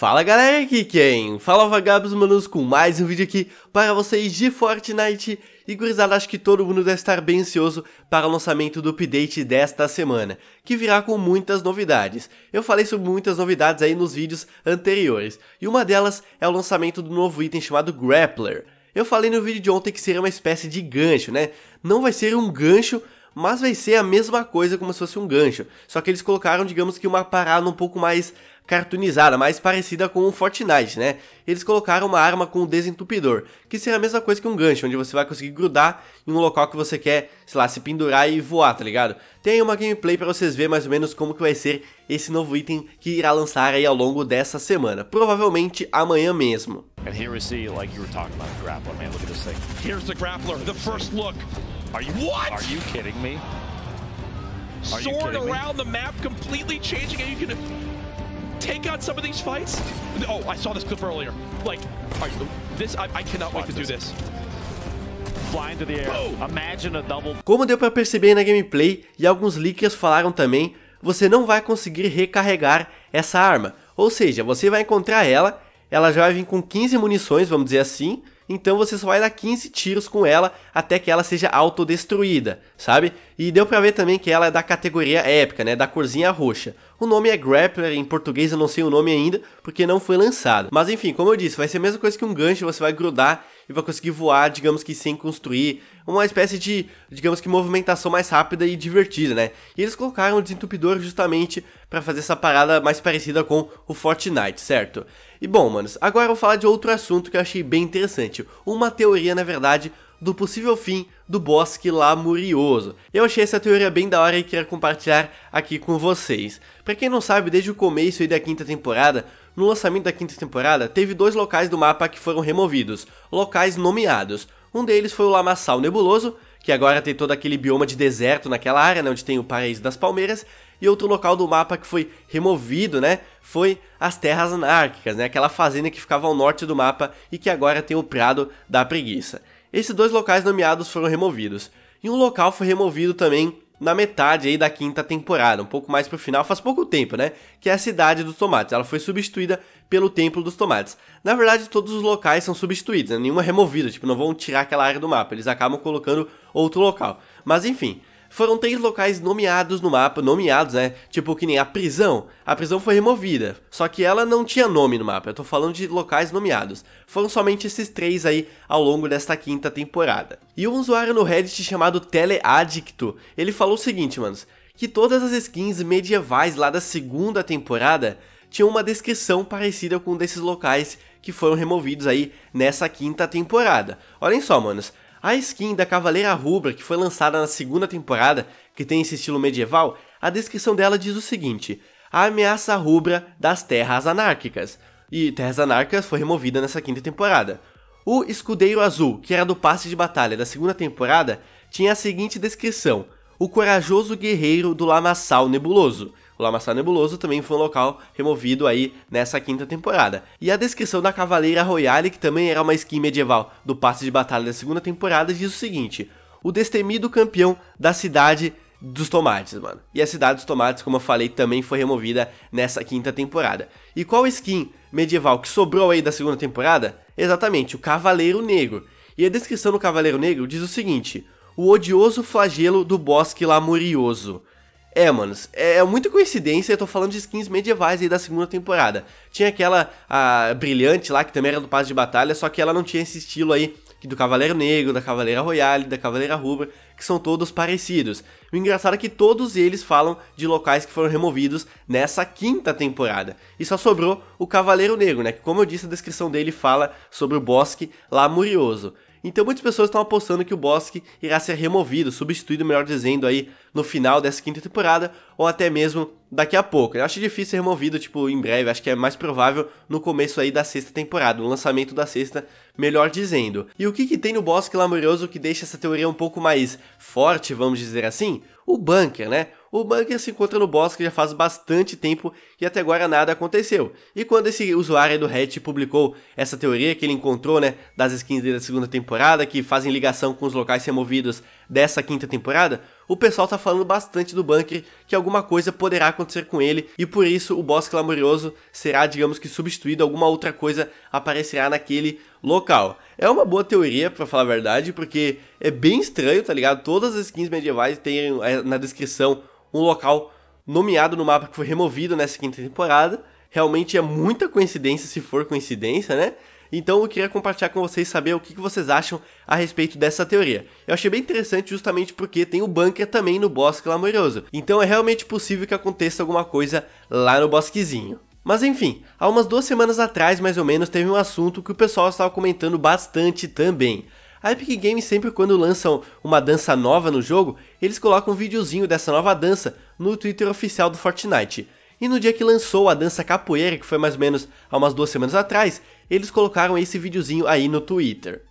Fala galera, aqui quem? Fala vagabos manos com mais um vídeo aqui para vocês de Fortnite E gurizada, acho que todo mundo deve estar bem ansioso para o lançamento do update desta semana Que virá com muitas novidades Eu falei sobre muitas novidades aí nos vídeos anteriores E uma delas é o lançamento do novo item chamado Grappler eu falei no vídeo de ontem que seria uma espécie de gancho, né? Não vai ser um gancho, mas vai ser a mesma coisa como se fosse um gancho. Só que eles colocaram, digamos que uma parada um pouco mais cartoonizada, mais parecida com o Fortnite, né? Eles colocaram uma arma com um desentupidor, que será a mesma coisa que um gancho, onde você vai conseguir grudar em um local que você quer, sei lá, se pendurar e voar, tá ligado? Tem aí uma gameplay para vocês verem mais ou menos como que vai ser esse novo item que irá lançar aí ao longo dessa semana, provavelmente amanhã mesmo. And here we see, like you were talking about, grappler, mano, olha at this Aqui é o grappler, the first look. Are you what? Are you kidding me? Are Soaring around me? the map, completely changing, and you can take on some of these fights. Oh, I saw this clip earlier. Like, you, this I, I cannot Watch wait to this. do this. Como deu para perceber na gameplay e alguns leakers falaram também, você não vai conseguir recarregar essa arma. Ou seja, você vai encontrar ela, ela já vai vir com 15 munições, vamos dizer assim, então você só vai dar 15 tiros com ela até que ela seja autodestruída, sabe? E deu pra ver também que ela é da categoria épica, né? Da corzinha roxa. O nome é Grappler, em português eu não sei o nome ainda, porque não foi lançado. Mas enfim, como eu disse, vai ser a mesma coisa que um gancho, você vai grudar e vai conseguir voar, digamos que sem construir, uma espécie de, digamos que movimentação mais rápida e divertida, né? E eles colocaram o desentupidor justamente para fazer essa parada mais parecida com o Fortnite, certo? E bom, manos, agora eu vou falar de outro assunto que eu achei bem interessante. Uma teoria, na verdade, do possível fim do bosque lamurioso. Eu achei essa teoria bem da hora e queria compartilhar aqui com vocês. Para quem não sabe, desde o começo da quinta temporada, no lançamento da quinta temporada, teve dois locais do mapa que foram removidos, locais nomeados. Um deles foi o Lamaçal Nebuloso, que agora tem todo aquele bioma de deserto naquela área, né, onde tem o Paraíso das Palmeiras, e outro local do mapa que foi removido, né, foi as terras anárquicas, né, aquela fazenda que ficava ao norte do mapa e que agora tem o Prado da Preguiça. Esses dois locais nomeados foram removidos. E um local foi removido também na metade aí da quinta temporada, um pouco mais pro final, faz pouco tempo, né? Que é a cidade dos tomates. Ela foi substituída pelo Templo dos Tomates. Na verdade, todos os locais são substituídos, né? nenhuma é removida, tipo, não vão tirar aquela área do mapa, eles acabam colocando outro local. Mas enfim, foram três locais nomeados no mapa, nomeados, né? Tipo que nem a prisão. A prisão foi removida, só que ela não tinha nome no mapa. Eu tô falando de locais nomeados. Foram somente esses três aí ao longo desta quinta temporada. E um usuário no Reddit chamado Teleadicto, ele falou o seguinte, manos, que todas as skins medievais lá da segunda temporada tinham uma descrição parecida com um desses locais que foram removidos aí nessa quinta temporada. Olhem só, manos, a skin da Cavaleira Rubra, que foi lançada na segunda temporada, que tem esse estilo medieval, a descrição dela diz o seguinte: a ameaça rubra das terras anárquicas. E Terras Anárquicas foi removida nessa quinta temporada. O Escudeiro Azul, que era do passe de batalha da segunda temporada, tinha a seguinte descrição: o corajoso guerreiro do lamaçal nebuloso, o Lamaçal Nebuloso também foi um local removido aí nessa quinta temporada. E a descrição da Cavaleira Royale, que também era uma skin medieval do passe de batalha da segunda temporada, diz o seguinte: o destemido campeão da cidade dos tomates, mano. E a cidade dos tomates, como eu falei, também foi removida nessa quinta temporada. E qual skin medieval que sobrou aí da segunda temporada? Exatamente, o Cavaleiro Negro. E a descrição do Cavaleiro Negro diz o seguinte: o odioso flagelo do bosque lamurioso. É, manos, é, é muita coincidência, eu tô falando de skins medievais aí da segunda temporada. Tinha aquela a, brilhante lá, que também era do passe de batalha, só que ela não tinha esse estilo aí do Cavaleiro Negro, da Cavaleira Royale, da Cavaleira Rubra, que são todos parecidos. O engraçado é que todos eles falam de locais que foram removidos nessa quinta temporada. E só sobrou o Cavaleiro Negro, né? Que como eu disse, a descrição dele fala sobre o bosque lamurioso. Então muitas pessoas estão apostando que o bosque irá ser removido, substituído, melhor dizendo, aí no final dessa quinta temporada ou até mesmo daqui a pouco. Eu acho difícil ser removido, tipo, em breve, acho que é mais provável no começo aí da sexta temporada, no lançamento da sexta, melhor dizendo. E o que, que tem no Bosque Lamorioso que deixa essa teoria um pouco mais forte, vamos dizer assim? O bunker, né? O bunker se encontra no Bosque já faz bastante tempo e até agora nada aconteceu. E quando esse usuário do Reddit publicou essa teoria que ele encontrou, né, das skins da segunda temporada, que fazem ligação com os locais removidos dessa quinta temporada, o pessoal tá falando bastante do Bunker, que alguma coisa poderá acontecer com ele, e por isso o boss clamorioso será, digamos que, substituído, alguma outra coisa aparecerá naquele local. É uma boa teoria, para falar a verdade, porque é bem estranho, tá ligado? Todas as skins medievais têm é, na descrição um local nomeado no mapa que foi removido nessa quinta temporada. Realmente é muita coincidência, se for coincidência, né? Então eu queria compartilhar com vocês saber o que, vocês acham a respeito dessa teoria. Eu achei bem interessante justamente porque tem o bunker também no Bosque Lamorioso. Então é realmente possível que aconteça alguma coisa lá no bosquezinho. Mas enfim, há umas duas semanas atrás, mais ou menos, teve um assunto que o pessoal estava comentando bastante também. A Epic Games sempre quando lançam uma dança nova no jogo, eles colocam um videozinho dessa nova dança no Twitter oficial do Fortnite. E no dia que lançou a dança capoeira, que foi mais ou menos há umas duas semanas atrás, eles colocaram esse videozinho aí no Twitter.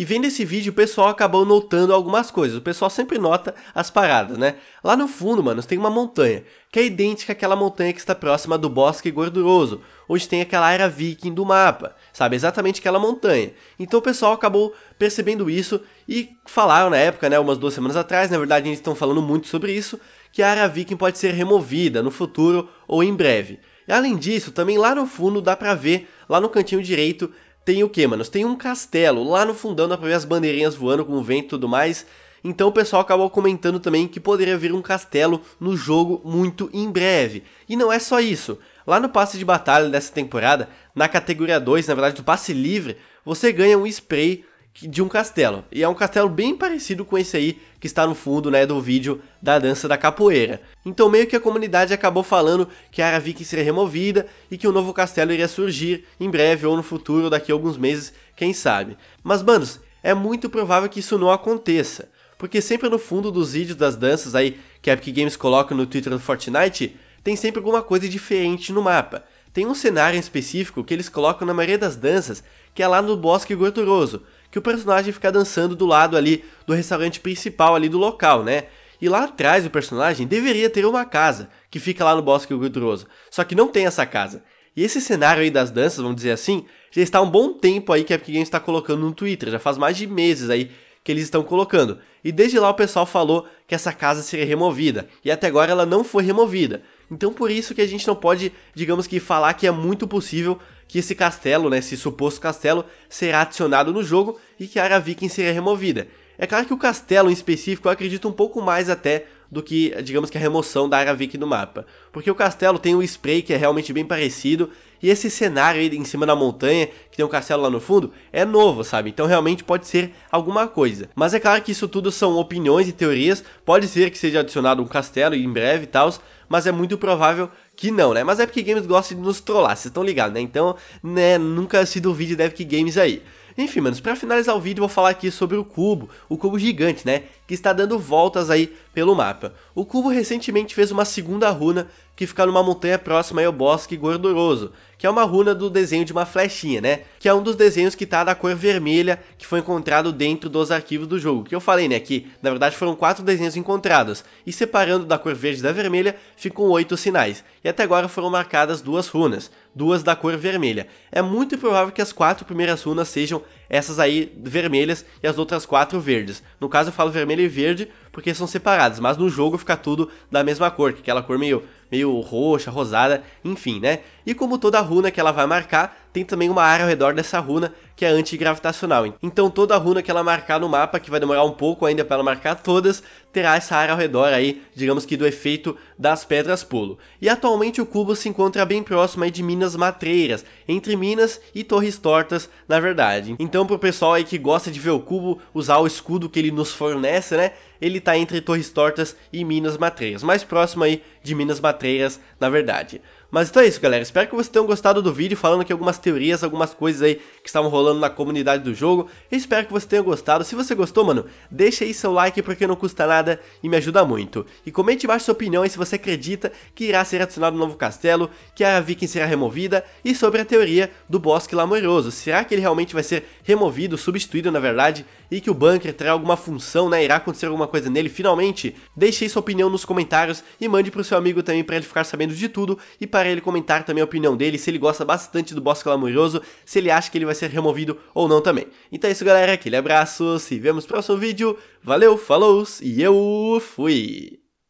E vendo esse vídeo, o pessoal acabou notando algumas coisas. O pessoal sempre nota as paradas, né? Lá no fundo, mano, tem uma montanha, que é idêntica àquela montanha que está próxima do Bosque Gorduroso, onde tem aquela área viking do mapa sabe? Exatamente aquela montanha. Então o pessoal acabou percebendo isso e falaram na época, né, umas duas semanas atrás, na verdade eles estão falando muito sobre isso, que a área viking pode ser removida no futuro ou em breve. E além disso, também lá no fundo dá pra ver, lá no cantinho direito, tem o que, manos? Tem um castelo, lá no fundão dá pra ver as bandeirinhas voando com o vento e tudo mais. Então o pessoal acabou comentando também que poderia vir um castelo no jogo muito em breve. E não é só isso. Lá no passe de batalha dessa temporada, na categoria 2, na verdade do passe livre, você ganha um spray de um castelo. E é um castelo bem parecido com esse aí que está no fundo né, do vídeo da dança da capoeira. Então meio que a comunidade acabou falando que a Aravikin seria removida e que um novo castelo iria surgir em breve ou no futuro, daqui a alguns meses, quem sabe. Mas manos, é muito provável que isso não aconteça porque sempre no fundo dos vídeos das danças aí que a Epic Games coloca no Twitter do Fortnite, tem sempre alguma coisa diferente no mapa. Tem um cenário em específico que eles colocam na maioria das danças, que é lá no Bosque Gorduroso, que o personagem fica dançando do lado ali do restaurante principal ali do local, né? E lá atrás o personagem deveria ter uma casa, que fica lá no Bosque Gorduroso, só que não tem essa casa. E esse cenário aí das danças, vamos dizer assim, já está há um bom tempo aí que a Epic Games está colocando no Twitter, já faz mais de meses aí que eles estão colocando. E desde lá o pessoal falou que essa casa seria removida, e até agora ela não foi removida. Então por isso que a gente não pode, digamos que, falar que é muito possível que esse castelo, né, esse suposto castelo, será adicionado no jogo e que a Ara Viking seria removida. É claro que o castelo em específico eu acredito um pouco mais até do que, digamos que a remoção da Aravik do mapa. Porque o castelo tem um spray que é realmente bem parecido, e esse cenário aí em cima da montanha, que tem o um castelo lá no fundo, é novo, sabe? Então realmente pode ser alguma coisa. Mas é claro que isso tudo são opiniões e teorias, pode ser que seja adicionado um castelo em breve e tal, mas é muito provável que não, né? Mas é porque Games gosta de nos trollar, vocês estão ligados, né? Então, né, nunca se duvide de Epic Games aí. Enfim, manos, para finalizar o vídeo, vou falar aqui sobre o cubo, o cubo gigante, né, que está dando voltas aí pelo mapa. O cubo recentemente fez uma segunda runa que fica numa montanha próxima ao bosque gorduroso, que é uma runa do desenho de uma flechinha, né? Que é um dos desenhos que tá da cor vermelha que foi encontrado dentro dos arquivos do jogo. Que eu falei, né? Que na verdade foram quatro desenhos encontrados, e separando da cor verde da vermelha ficam oito sinais. E até agora foram marcadas duas runas, duas da cor vermelha. É muito provável que as quatro primeiras runas sejam essas aí vermelhas e as outras quatro verdes. No caso eu falo vermelho e verde porque são separadas, mas no jogo fica tudo da mesma cor, que é aquela cor meio, meio roxa, rosada, enfim, né? E como toda runa que ela vai marcar, tem também uma área ao redor dessa runa que é antigravitacional. Então toda runa que ela marcar no mapa, que vai demorar um pouco ainda para ela marcar todas, terá essa área ao redor aí, digamos que do efeito das pedras pulo. E atualmente o cubo se encontra bem próximo aí de Minas Matreiras, entre Minas e Torres Tortas, na verdade. Então pro pessoal aí que gosta de ver o cubo usar o escudo que ele nos fornece, né? Ele tá entre Torres Tortas e Minas Matreiras, mais próximo aí de Minas Matreiras, na verdade. Mas então é isso, galera. Espero que vocês tenham gostado do vídeo, falando aqui algumas teorias, algumas coisas aí que estavam rolando na comunidade do jogo. Espero que vocês tenham gostado. Se você gostou, mano, deixa aí seu like porque não custa nada e me ajuda muito. E comente embaixo sua opinião aí se você acredita que irá ser adicionado um novo castelo, que a Viking será removida e sobre a teoria do Bosque Lamoroso. Será que ele realmente vai ser removido, substituído na verdade, e que o bunker terá alguma função, né? Irá acontecer alguma coisa nele finalmente? Deixe aí sua opinião nos comentários e mande pro seu amigo também para ele ficar sabendo de tudo e para para ele comentar também a opinião dele, se ele gosta bastante do boss clamoroso, se ele acha que ele vai ser removido ou não também. Então é isso galera, aquele abraço, se vemos no próximo vídeo, valeu, falou e eu fui!